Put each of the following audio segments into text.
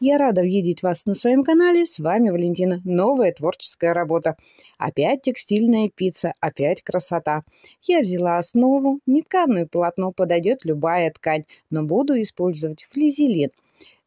Я рада видеть вас на своем канале. С вами Валентина. Новая творческая работа. Опять текстильная пицца, опять красота. Я взяла основу. Нетканное полотно подойдет любая ткань, но буду использовать флизелин.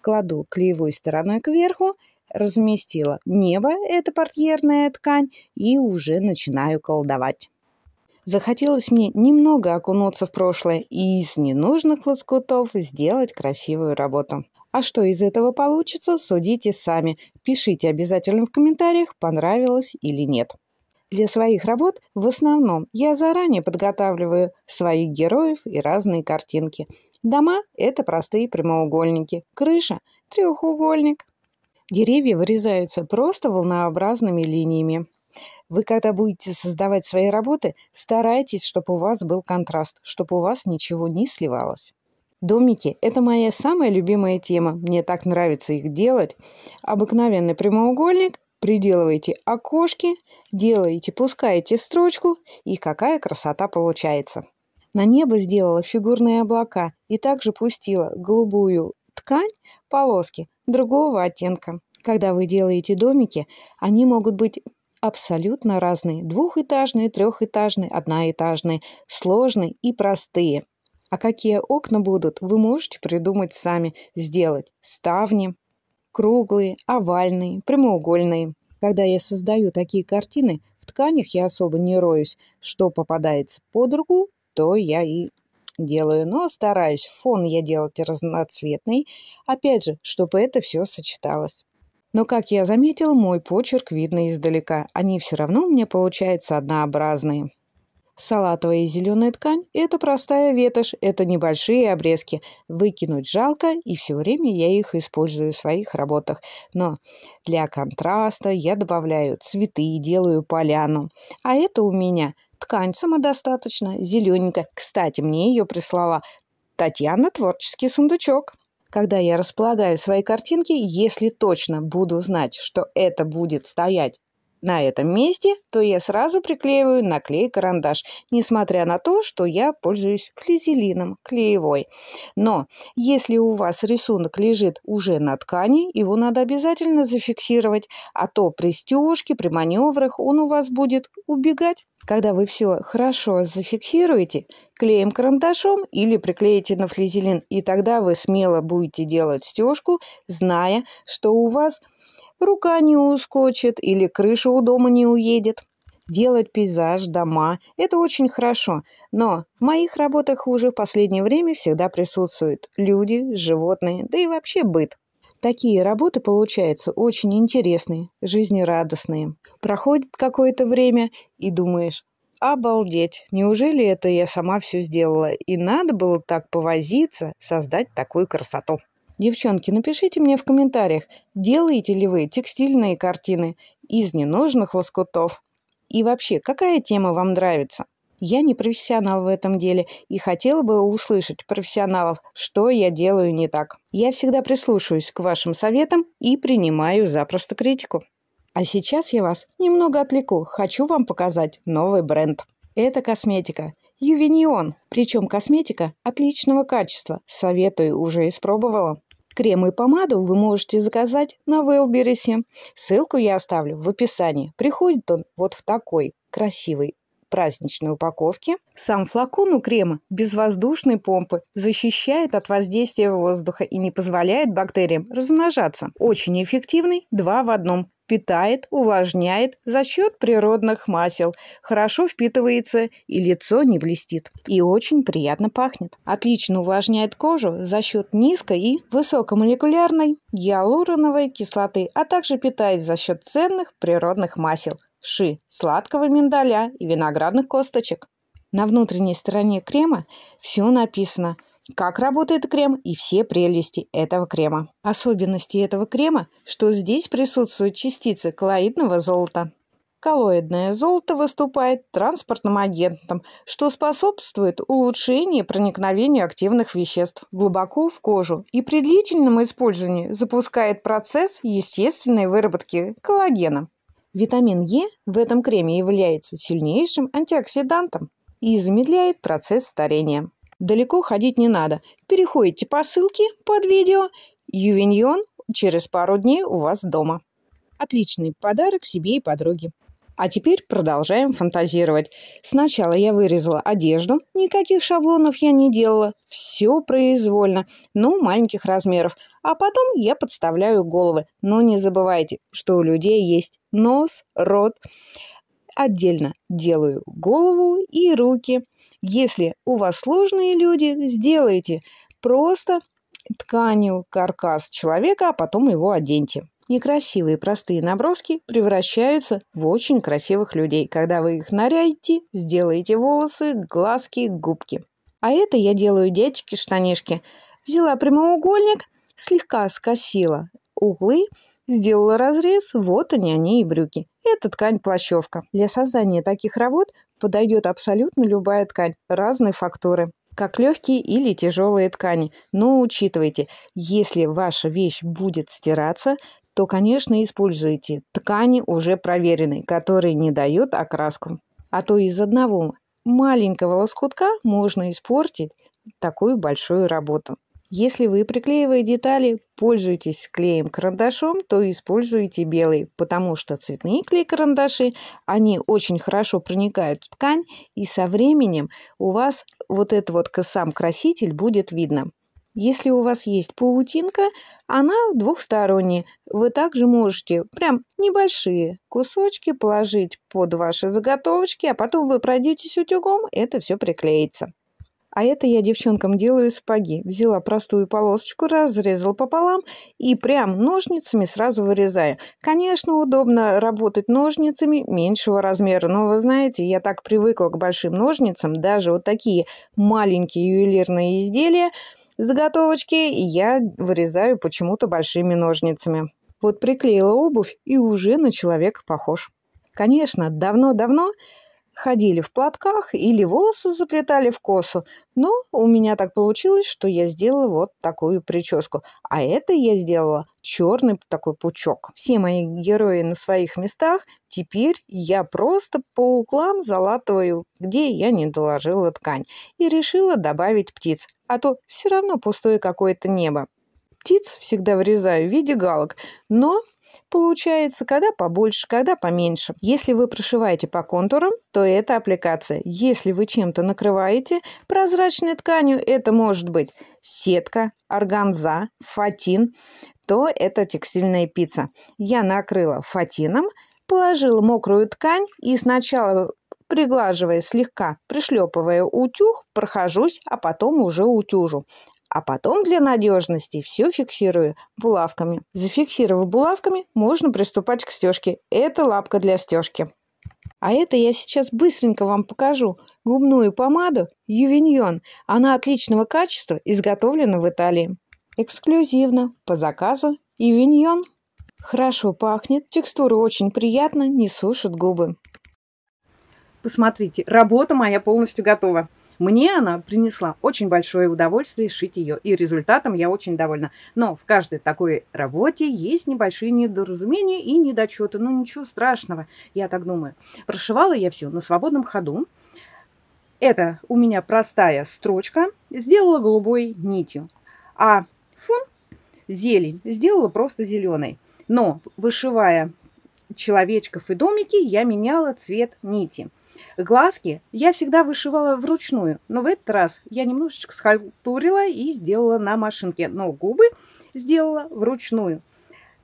Кладу клеевой стороной кверху разместила небо, это портьерная ткань, и уже начинаю колдовать. Захотелось мне немного окунуться в прошлое и из ненужных лоскутов сделать красивую работу. А что из этого получится, судите сами. Пишите обязательно в комментариях, понравилось или нет. Для своих работ в основном я заранее подготавливаю своих героев и разные картинки. Дома – это простые прямоугольники, крыша – треугольник. Деревья вырезаются просто волнообразными линиями. Вы, когда будете создавать свои работы, старайтесь, чтобы у вас был контраст, чтобы у вас ничего не сливалось. Домики – это моя самая любимая тема. Мне так нравится их делать. Обыкновенный прямоугольник, приделываете окошки, делаете, пускаете строчку, и какая красота получается. На небо сделала фигурные облака и также пустила голубую ткань полоски другого оттенка. Когда вы делаете домики, они могут быть абсолютно разные. Двухэтажные, трехэтажные, одноэтажные, сложные и простые – а какие окна будут, вы можете придумать сами, сделать. Ставни, круглые, овальные, прямоугольные. Когда я создаю такие картины, в тканях я особо не роюсь. Что попадается под руку, то я и делаю. Но ну, а стараюсь фон я делать разноцветный. Опять же, чтобы это все сочеталось. Но, как я заметил, мой почерк видно издалека. Они все равно у меня получаются однообразные. Салатовая и зеленая ткань – это простая ветошь, это небольшие обрезки. Выкинуть жалко, и все время я их использую в своих работах. Но для контраста я добавляю цветы и делаю поляну. А это у меня ткань самодостаточно, зелененькая. Кстати, мне ее прислала Татьяна «Творческий сундучок». Когда я располагаю свои картинки, если точно буду знать, что это будет стоять на этом месте, то я сразу приклеиваю на клей-карандаш, несмотря на то, что я пользуюсь флизелином клеевой. Но если у вас рисунок лежит уже на ткани, его надо обязательно зафиксировать, а то при стежке, при маневрах он у вас будет убегать. Когда вы все хорошо зафиксируете, клеем карандашом или приклеите на флизелин, и тогда вы смело будете делать стежку, зная, что у вас – рука не ускочит или крыша у дома не уедет. Делать пейзаж, дома – это очень хорошо, но в моих работах уже в последнее время всегда присутствуют люди, животные, да и вообще быт. Такие работы получаются очень интересные, жизнерадостные. Проходит какое-то время и думаешь, обалдеть, неужели это я сама все сделала? И надо было так повозиться, создать такую красоту. Девчонки, напишите мне в комментариях, делаете ли вы текстильные картины из ненужных лоскутов? И вообще, какая тема вам нравится? Я не профессионал в этом деле и хотела бы услышать профессионалов, что я делаю не так. Я всегда прислушиваюсь к вашим советам и принимаю запросто критику. А сейчас я вас немного отвлеку. Хочу вам показать новый бренд. Это косметика. Ювенион. Причем косметика отличного качества. Советую, уже испробовала. Крем и помаду вы можете заказать на Велберисе. Ссылку я оставлю в описании. Приходит он вот в такой красивой праздничной упаковке. Сам флакон у крема без воздушной помпы защищает от воздействия воздуха и не позволяет бактериям размножаться. Очень эффективный, два в одном питает, увлажняет за счет природных масел, хорошо впитывается и лицо не блестит. И очень приятно пахнет. Отлично увлажняет кожу за счет низкой и высокомолекулярной гиалуроновой кислоты, а также питает за счет ценных природных масел ши, сладкого миндаля и виноградных косточек. На внутренней стороне крема все написано – как работает крем и все прелести этого крема. Особенности этого крема, что здесь присутствуют частицы коллоидного золота. Коллоидное золото выступает транспортным агентом, что способствует улучшению проникновения активных веществ глубоко в кожу и при длительном использовании запускает процесс естественной выработки коллагена. Витамин Е в этом креме является сильнейшим антиоксидантом и замедляет процесс старения. Далеко ходить не надо. Переходите по ссылке под видео. Ювиньон через пару дней у вас дома. Отличный подарок себе и подруге. А теперь продолжаем фантазировать. Сначала я вырезала одежду, никаких шаблонов я не делала, все произвольно, но ну, маленьких размеров. А потом я подставляю головы. Но не забывайте, что у людей есть нос, рот. Отдельно делаю голову и руки. Если у вас сложные люди, сделайте просто тканью каркас человека, а потом его оденьте. Некрасивые простые наброски превращаются в очень красивых людей, когда вы их нарядите, сделаете волосы, глазки, губки. А это я делаю дядечки-штанишки. Взяла прямоугольник, слегка скосила углы, сделала разрез, вот они, они и брюки. Это ткань плащевка. Для создания таких работ Подойдет абсолютно любая ткань разные фактуры как легкие или тяжелые ткани. Но учитывайте, если ваша вещь будет стираться, то, конечно, используйте ткани уже проверенные, которые не дают окраску. А то из одного маленького лоскутка можно испортить такую большую работу. Если вы, приклеивая детали, пользуетесь клеем-карандашом, то используйте белый, потому что цветные клей-карандаши, они очень хорошо проникают в ткань, и со временем у вас вот этот вот сам краситель будет видно. Если у вас есть паутинка, она двухсторонняя. Вы также можете прям небольшие кусочки положить под ваши заготовочки, а потом вы пройдетесь утюгом, это все приклеится. А это я девчонкам делаю сапоги. Взяла простую полосочку, разрезала пополам и прям ножницами сразу вырезаю. Конечно, удобно работать ножницами меньшего размера, но вы знаете, я так привыкла к большим ножницам, даже вот такие маленькие ювелирные изделия, заготовочки я вырезаю почему-то большими ножницами. Вот приклеила обувь и уже на человека похож. Конечно, давно-давно ходили в платках или волосы заплетали в косу. Но у меня так получилось, что я сделала вот такую прическу. А это я сделала черный такой пучок. Все мои герои на своих местах. Теперь я просто по углам залатываю, где я не доложила ткань. И решила добавить птиц. А то все равно пустое какое-то небо. Птиц всегда врезаю в виде галок, но Получается, когда побольше, когда поменьше. Если вы прошиваете по контурам, то это аппликация. Если вы чем-то накрываете прозрачной тканью, это может быть сетка, органза, фатин, то это текстильная пицца. Я накрыла фатином, положила мокрую ткань и сначала приглаживая слегка, пришлепывая утюг, прохожусь, а потом уже утюжу а потом для надежности все фиксирую булавками. Зафиксировав булавками, можно приступать к стежке. Это лапка для стежки. А это я сейчас быстренько вам покажу. Губную помаду Ювиньон. Она отличного качества, изготовлена в Италии. Эксклюзивно, по заказу Ювиньон. Хорошо пахнет, текстура очень приятна, не сушит губы. Посмотрите, работа моя полностью готова. Мне она принесла очень большое удовольствие шить ее, и результатом я очень довольна. Но в каждой такой работе есть небольшие недоразумения и недочеты. Ну, ничего страшного, я так думаю. Прошивала я все на свободном ходу. Это у меня простая строчка. Сделала голубой нитью. А фон зелень сделала просто зеленой. Но вышивая человечков и домики, я меняла цвет нити. Глазки я всегда вышивала вручную, но в этот раз я немножечко схальтурила и сделала на машинке, но губы сделала вручную.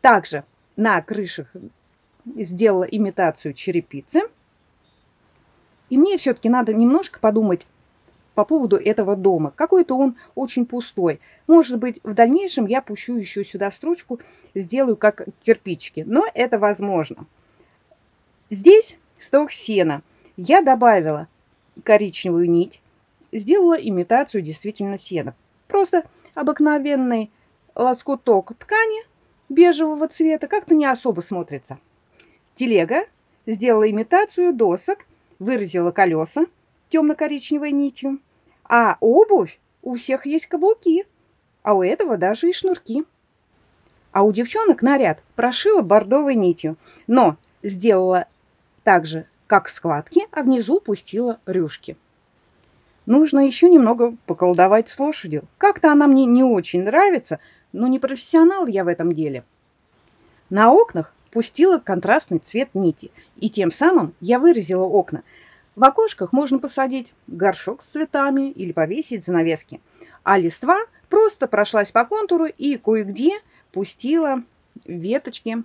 Также на крышах сделала имитацию черепицы. И мне все-таки надо немножко подумать по поводу этого дома. Какой-то он очень пустой. Может быть, в дальнейшем я пущу еще сюда строчку, сделаю как кирпичики. Но это возможно. Здесь стог сена. Я добавила коричневую нить, сделала имитацию действительно сена. Просто обыкновенный лоскуток ткани бежевого цвета как-то не особо смотрится. Телега сделала имитацию досок, выразила колеса темно-коричневой нитью. А обувь у всех есть каблуки, а у этого даже и шнурки. А у девчонок наряд прошила бордовой нитью, но сделала также как складки, а внизу пустила рюшки. Нужно еще немного поколдовать с лошадью. Как-то она мне не очень нравится, но не профессионал я в этом деле. На окнах пустила контрастный цвет нити, и тем самым я выразила окна. В окошках можно посадить горшок с цветами или повесить занавески. А листва просто прошлась по контуру и кое-где пустила веточки,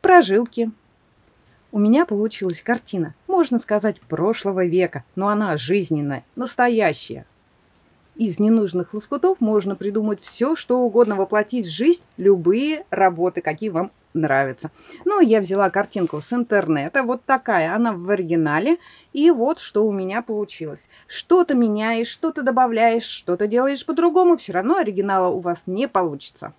прожилки, у меня получилась картина, можно сказать, прошлого века, но она жизненная, настоящая. Из ненужных лоскутов можно придумать все, что угодно, воплотить в жизнь любые работы, какие вам нравятся. Ну, я взяла картинку с интернета, вот такая, она в оригинале, и вот что у меня получилось. Что-то меняешь, что-то добавляешь, что-то делаешь по-другому, все равно оригинала у вас не получится.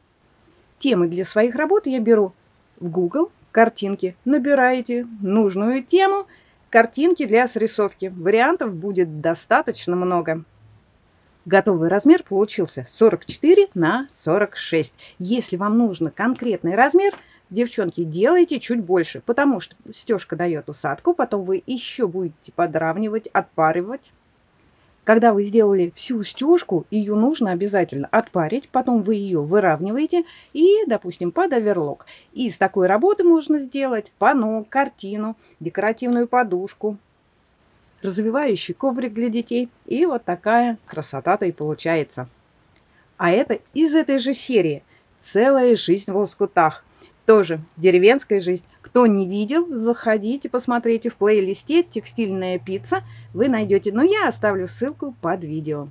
Темы для своих работ я беру в Google, картинки. Набираете нужную тему, картинки для срисовки. Вариантов будет достаточно много. Готовый размер получился 44 на 46. Если вам нужно конкретный размер, девчонки, делайте чуть больше, потому что стежка дает усадку, потом вы еще будете подравнивать, отпаривать. Когда вы сделали всю стежку, ее нужно обязательно отпарить, потом вы ее выравниваете и, допустим, под оверлок. Из такой работы можно сделать панно, картину, декоративную подушку, развивающий коврик для детей. И вот такая красота-то и получается. А это из этой же серии «Целая жизнь в лоскутах». Тоже деревенская жизнь. Кто не видел, заходите, посмотрите в плейлисте «Текстильная пицца». Вы найдете, но я оставлю ссылку под видео.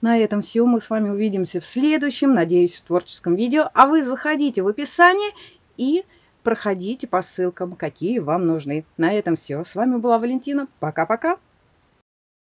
На этом все. Мы с вами увидимся в следующем, надеюсь, в творческом видео. А вы заходите в описание и проходите по ссылкам, какие вам нужны. На этом все. С вами была Валентина. Пока-пока.